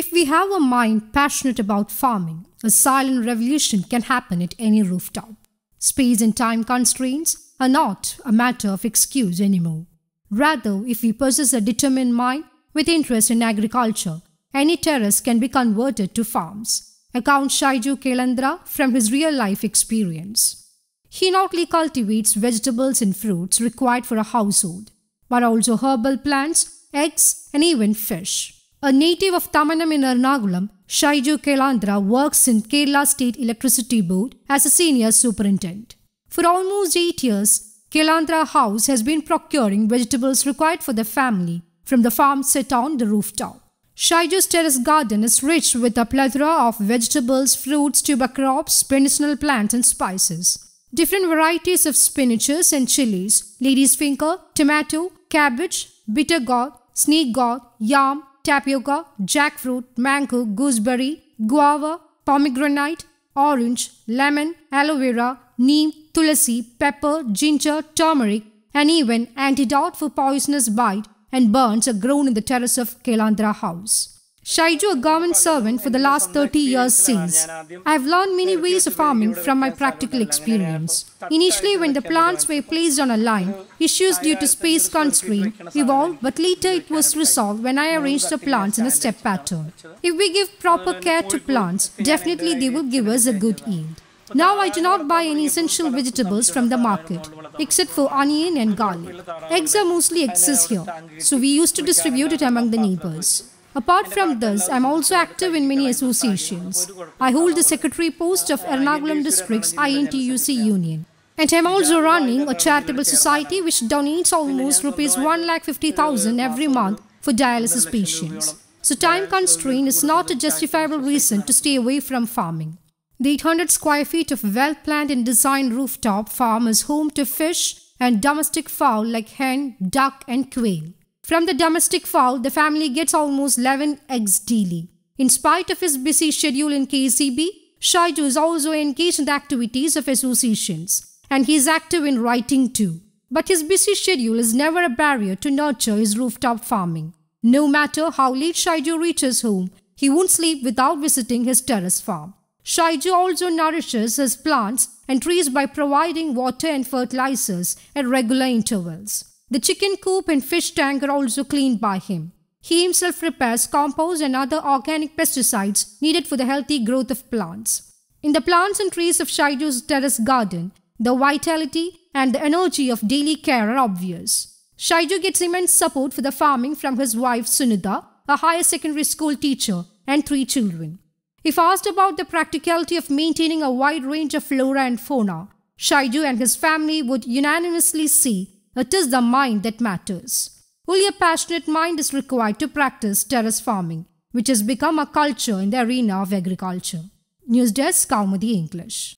If we have a mind passionate about farming, a silent revolution can happen at any rooftop. Space and time constraints are not a matter of excuse anymore. Rather, if we possess a determined mind with interest in agriculture, any terrace can be converted to farms. Account Shaiju Kelandra from his real life experience. He not only cultivates vegetables and fruits required for a household, but also herbal plants, eggs, and even fish. A native of Tamanam in Arnagulam Shaiju Kelandra works in Kerala State Electricity Board as a senior superintendent. For almost eight years, Kelandra House has been procuring vegetables required for the family from the farm set on the rooftop. Shaiju's terrace garden is rich with a plethora of vegetables, fruits, tuber crops, medicinal plants and spices. Different varieties of spinaches and chilies, lady's finger, tomato, cabbage, bitter gourd, snake gourd, yam, tapioca, jackfruit, mango, gooseberry, guava, pomegranate, orange, lemon, aloe vera, neem, tulsi, pepper, ginger, turmeric, and even antidote for poisonous bite and burns are grown in the terrace of Kelandra house. Shaiju, a government servant for the last 30 years since. I have learned many ways of farming from my practical experience. Initially, when the plants were placed on a line, issues due to space constraint evolved, but later it was resolved when I arranged the plants in a step pattern. If we give proper care to plants, definitely they will give us a good yield. Now I do not buy any essential vegetables from the market, except for onion and garlic. Eggs are mostly excess here, so we used to distribute it among the neighbors. Apart from this, I am also active in many associations. I hold the secretary post of Ernakulam District's INTUC union. And I'm also running a charitable society which donates almost rupees 1,50,000 uh, every month for dialysis patients. So time constraint is not a justifiable reason to stay away from farming. The 800 square feet of well-planned and designed rooftop farm is home to fish and domestic fowl like hen, duck and quail. From the domestic fowl, the family gets almost 11 eggs daily. In spite of his busy schedule in KCB, Shaidu is also engaged in the activities of associations, and he is active in writing too. But his busy schedule is never a barrier to nurture his rooftop farming. No matter how late Shaidu reaches home, he won't sleep without visiting his terrace farm. Shaidu also nourishes his plants and trees by providing water and fertilizers at regular intervals. The chicken coop and fish tank are also cleaned by him. He himself prepares compost and other organic pesticides needed for the healthy growth of plants. In the plants and trees of Shaiju's terrace garden, the vitality and the energy of daily care are obvious. Shaiju gets immense support for the farming from his wife Sunida, a higher secondary school teacher, and three children. If asked about the practicality of maintaining a wide range of flora and fauna, Shaiju and his family would unanimously say it is the mind that matters. Only a passionate mind is required to practice terrace farming, which has become a culture in the arena of agriculture. News Desk, Kaumudi English.